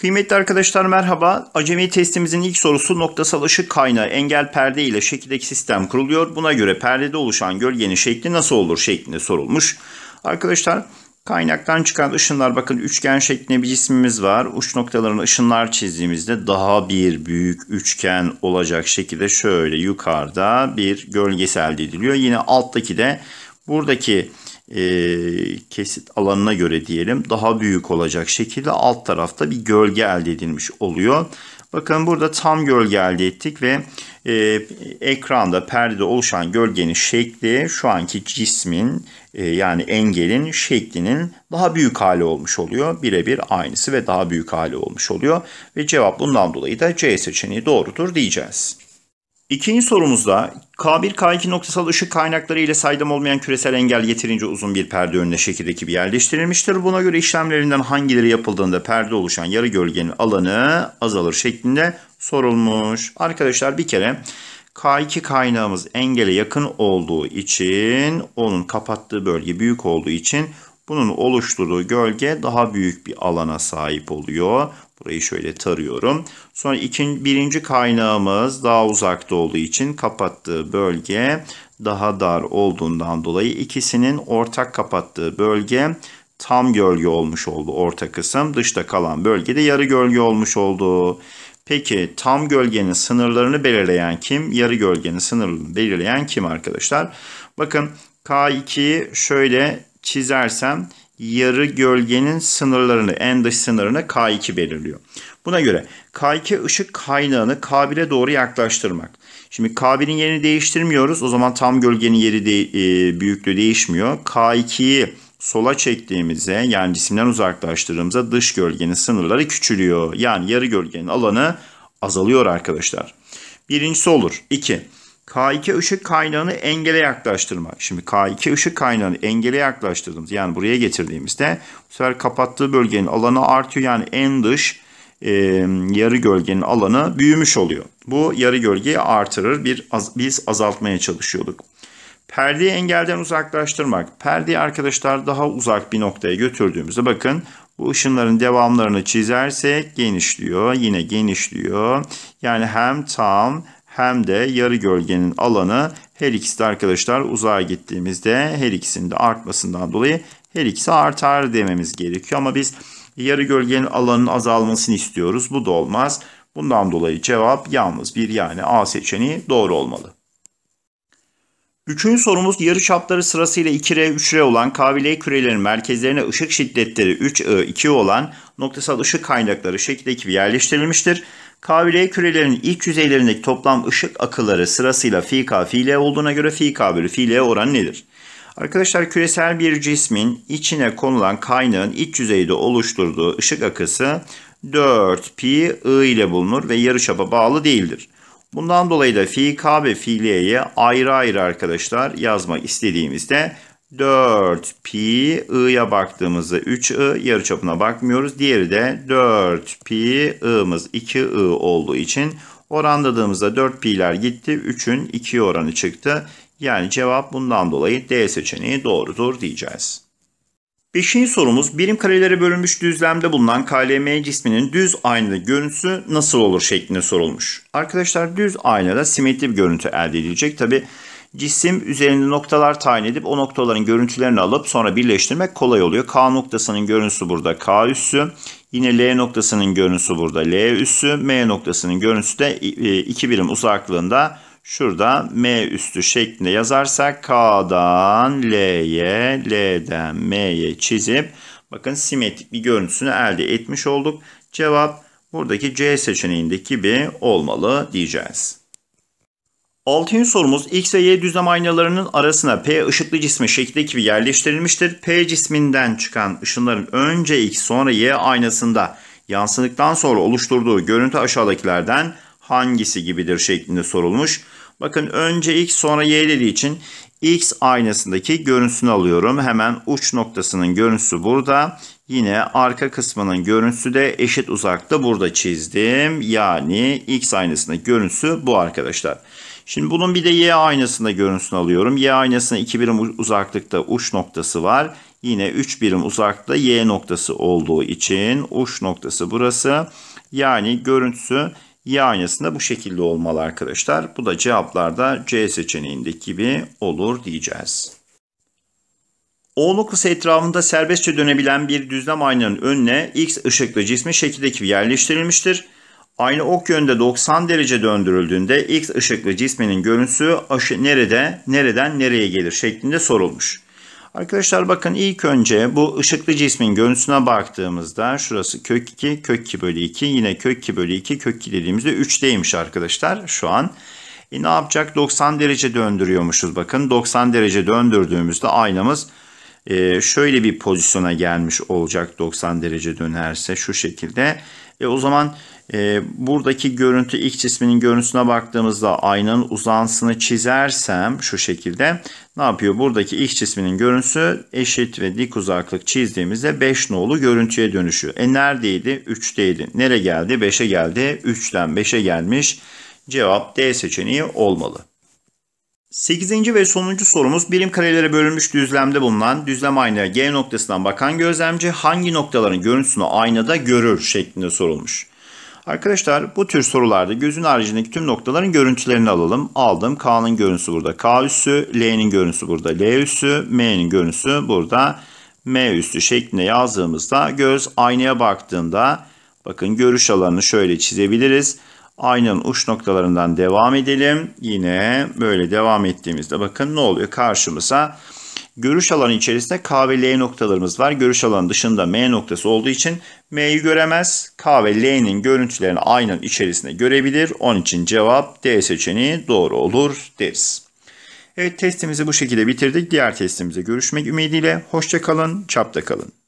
Kıymetli arkadaşlar merhaba. Acemi testimizin ilk sorusu noktasal ışık kaynağı engel perde ile şekildeki sistem kuruluyor. Buna göre perdede oluşan gölgenin şekli nasıl olur şeklinde sorulmuş. Arkadaşlar kaynaktan çıkan ışınlar bakın üçgen şeklinde bir cismimiz var. Uç noktalarına ışınlar çizdiğimizde daha bir büyük üçgen olacak şekilde şöyle yukarıda bir gölgesi elde ediliyor. Yine alttaki de buradaki e, kesit alanına göre diyelim daha büyük olacak şekilde alt tarafta bir gölge elde edilmiş oluyor. Bakın burada tam gölge elde ettik ve e, ekranda perdede oluşan gölgenin şekli şu anki cismin e, yani engelin şeklinin daha büyük hali olmuş oluyor. Birebir aynısı ve daha büyük hali olmuş oluyor ve cevap bundan dolayı da C seçeneği doğrudur diyeceğiz. İkinci sorumuzda K1 K2 noktasal ışık kaynakları ile saydam olmayan küresel engel yeterince uzun bir perde önüne şekil ekibi yerleştirilmiştir. Buna göre işlemlerinden hangileri yapıldığında perde oluşan yarı gölgenin alanı azalır şeklinde sorulmuş. Arkadaşlar bir kere K2 kaynağımız engele yakın olduğu için onun kapattığı bölge büyük olduğu için bunun oluşturduğu gölge daha büyük bir alana sahip oluyor. Burayı şöyle tarıyorum. Sonra ikinci, birinci kaynağımız daha uzakta olduğu için kapattığı bölge daha dar olduğundan dolayı ikisinin ortak kapattığı bölge tam gölge olmuş oldu orta kısım. Dışta kalan bölgede yarı gölge olmuş oldu. Peki tam gölgenin sınırlarını belirleyen kim? Yarı gölgenin sınırlarını belirleyen kim arkadaşlar? Bakın K2 şöyle çizersem yarı gölgenin sınırlarını, en dış sınırını K2 belirliyor. Buna göre K2 ışık kaynağını K1'e doğru yaklaştırmak. Şimdi K1'in yerini değiştirmiyoruz. O zaman tam gölgenin yeri de, e, büyüklüğü değişmiyor. K2'yi sola çektiğimizde yani cisimden uzaklaştırdığımızda dış gölgenin sınırları küçülüyor. Yani yarı gölgenin alanı azalıyor arkadaşlar. Birincisi olur. İki. K2 ışık kaynağını engele yaklaştırmak. Şimdi K2 ışık kaynağını engele yaklaştırdığımız yani buraya getirdiğimizde bu sefer kapattığı bölgenin alanı artıyor. Yani en dış e, yarı gölgenin alanı büyümüş oluyor. Bu yarı gölgeyi artırır. Bir, az, biz azaltmaya çalışıyorduk. Perdeyi engelden uzaklaştırmak. Perdeyi arkadaşlar daha uzak bir noktaya götürdüğümüzde bakın bu ışınların devamlarını çizersek genişliyor. Yine genişliyor. Yani hem tam hem de yarı gölgenin alanı her ikisi de arkadaşlar uzağa gittiğimizde her ikisinin de artmasından dolayı her ikisi artar dememiz gerekiyor. Ama biz yarı gölgenin alanının azalmasını istiyoruz. Bu da olmaz. Bundan dolayı cevap yalnız bir yani A seçeneği doğru olmalı. Üçüncü sorumuz yarı çapları sırasıyla 2R 3R olan K kürelerin merkezlerine ışık şiddetleri 3I 2 olan noktasal ışık kaynakları şekilde ekibi yerleştirilmiştir. KVL kürelerinin iç yüzeylerindeki toplam ışık akıları sırasıyla fk file olduğuna göre fk bölü file oranı nedir? Arkadaşlar küresel bir cismin içine konulan kaynağın iç yüzeyde oluşturduğu ışık akısı 4 pi i ile bulunur ve yarıçapa bağlı değildir. Bundan dolayı da fi ve fi ayrı ayrı arkadaşlar yazmak istediğimizde 4 pi i'ya baktığımızda 3 i yarıçapına bakmıyoruz. Diğeri de 4 pi i'miz 2 i olduğu için oranladığımızda 4 pi'ler gitti. 3'ün 2 oranı çıktı. Yani cevap bundan dolayı D seçeneği doğrudur diyeceğiz. Beşinci sorumuz birim karelere bölünmüş düzlemde bulunan KLM cisminin düz aynada görüntüsü nasıl olur şeklinde sorulmuş. Arkadaşlar düz aynada simetri bir görüntü elde edilecek. Tabi Cisim üzerinde noktalar tayin edip o noktaların görüntülerini alıp sonra birleştirmek kolay oluyor. K noktasının görüntüsü burada K üssü. Yine L noktasının görüntüsü burada L üssü. M noktasının görüntüsü de 2 e, birim uzaklığında şurada M üstü şeklinde yazarsak K'dan L'ye, L'den M'ye çizip bakın simetrik bir görüntüsünü elde etmiş olduk. Cevap buradaki C seçeneğindeki gibi olmalı diyeceğiz. Altıncı sorumuz X ve Y düzlem aynalarının arasına P ışıklı cismi şekilde gibi yerleştirilmiştir. P cisminden çıkan ışınların önce X sonra Y aynasında yansıdıktan sonra oluşturduğu görüntü aşağıdakilerden hangisi gibidir şeklinde sorulmuş. Bakın önce X sonra Y dediği için X aynasındaki görüntüsünü alıyorum. Hemen uç noktasının görüntüsü burada. Yine arka kısmının görüntüsü de eşit uzakta burada çizdim. Yani x aynasında görüntüsü bu arkadaşlar. Şimdi bunun bir de y aynasında görüntüsünü alıyorum. Y aynasında 2 birim uzaklıkta uç noktası var. Yine 3 birim uzakta y noktası olduğu için uç noktası burası. Yani görüntüsü y aynasında bu şekilde olmalı arkadaşlar. Bu da cevaplarda C seçeneğindeki gibi olur diyeceğiz. O noktası etrafında serbestçe dönebilen bir düzlem aynanın önüne X ışıklı cismi şekildeki yerleştirilmiştir. Ayna ok yönde 90 derece döndürüldüğünde X ışıklı cisminin görüntüsü aşı nerede, nereden nereye gelir şeklinde sorulmuş. Arkadaşlar bakın ilk önce bu ışıklı cismin görüntüsüne baktığımızda şurası kök 2, kök 2 bölü 2 yine kök 2 bölü 2, kök 2 dediğimizde 3'teymiş arkadaşlar şu an. E ne yapacak? 90 derece döndürüyormuşuz bakın. 90 derece döndürdüğümüzde aynamız ee, şöyle bir pozisyona gelmiş olacak 90 derece dönerse şu şekilde. E, o zaman e, buradaki görüntü ilk cisminin görüntüsüne baktığımızda aynanın uzansını çizersem şu şekilde ne yapıyor? Buradaki ilk cisminin görüntüsü eşit ve dik uzaklık çizdiğimizde 5 nolu görüntüye dönüşüyor. E neredeydi? 3'teydi. Nere geldi? 5'e geldi. 3'ten 5'e gelmiş. Cevap D seçeneği olmalı. 8. ve sonuncu sorumuz birim karelere bölünmüş düzlemde bulunan düzlem aynaya G noktasından bakan gözlemci hangi noktaların görüntüsünü aynada görür şeklinde sorulmuş. Arkadaşlar bu tür sorularda gözün haricindeki tüm noktaların görüntülerini alalım. Aldım. K'nın görüntüsü burada K üssü, L'nin görüntüsü burada L üssü, M'nin görüntüsü burada M üssü şeklinde yazdığımızda göz aynaya baktığında bakın görüş alanını şöyle çizebiliriz. Aynanın uç noktalarından devam edelim. Yine böyle devam ettiğimizde bakın ne oluyor karşımıza. Görüş alanı içerisinde K ve L noktalarımız var. Görüş alanı dışında M noktası olduğu için M'yi göremez. K ve L'nin görüntülerini aynanın içerisinde görebilir. Onun için cevap D seçeneği doğru olur deriz. Evet testimizi bu şekilde bitirdik. Diğer testimize görüşmek ümidiyle. Hoşçakalın, çapta kalın.